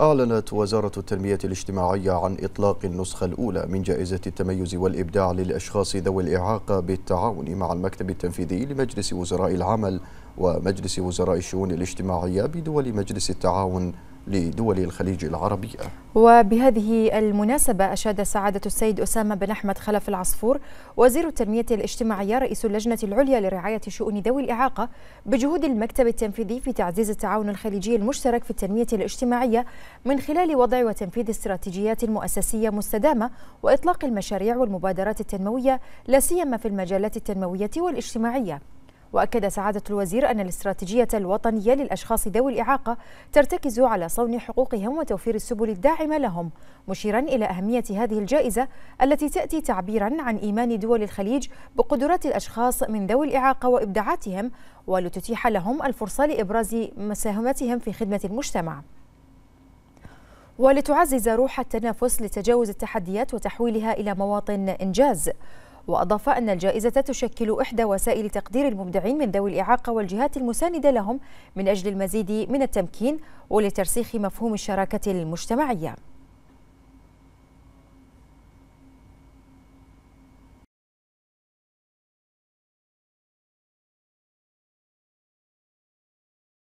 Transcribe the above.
أعلنت وزارة التنمية الاجتماعية عن إطلاق النسخة الأولى من جائزة التميز والإبداع للأشخاص ذوي الإعاقة بالتعاون مع المكتب التنفيذي لمجلس وزراء العمل ومجلس وزراء الشؤون الاجتماعية بدول مجلس التعاون لدول الخليج العربية وبهذه المناسبة أشاد سعادة السيد أسامة بن أحمد خلف العصفور وزير التنمية الاجتماعية رئيس اللجنة العليا لرعاية شؤون ذوي الإعاقة بجهود المكتب التنفيذي في تعزيز التعاون الخليجي المشترك في التنمية الاجتماعية من خلال وضع وتنفيذ استراتيجيات مؤسسية مستدامة وإطلاق المشاريع والمبادرات التنموية لا سيما في المجالات التنموية والاجتماعية وأكد سعادة الوزير أن الاستراتيجية الوطنية للأشخاص ذوي الإعاقة ترتكز على صون حقوقهم وتوفير السبل الداعمة لهم مشيرا إلى أهمية هذه الجائزة التي تأتي تعبيرا عن إيمان دول الخليج بقدرات الأشخاص من ذوي الإعاقة وإبداعاتهم ولتتيح لهم الفرصة لإبراز مساهمتهم في خدمة المجتمع ولتعزز روح التنافس لتجاوز التحديات وتحويلها إلى مواطن إنجاز وأضاف أن الجائزة تشكل إحدى وسائل تقدير المبدعين من ذوي الإعاقة والجهات المساندة لهم من أجل المزيد من التمكين ولترسيخ مفهوم الشراكة المجتمعية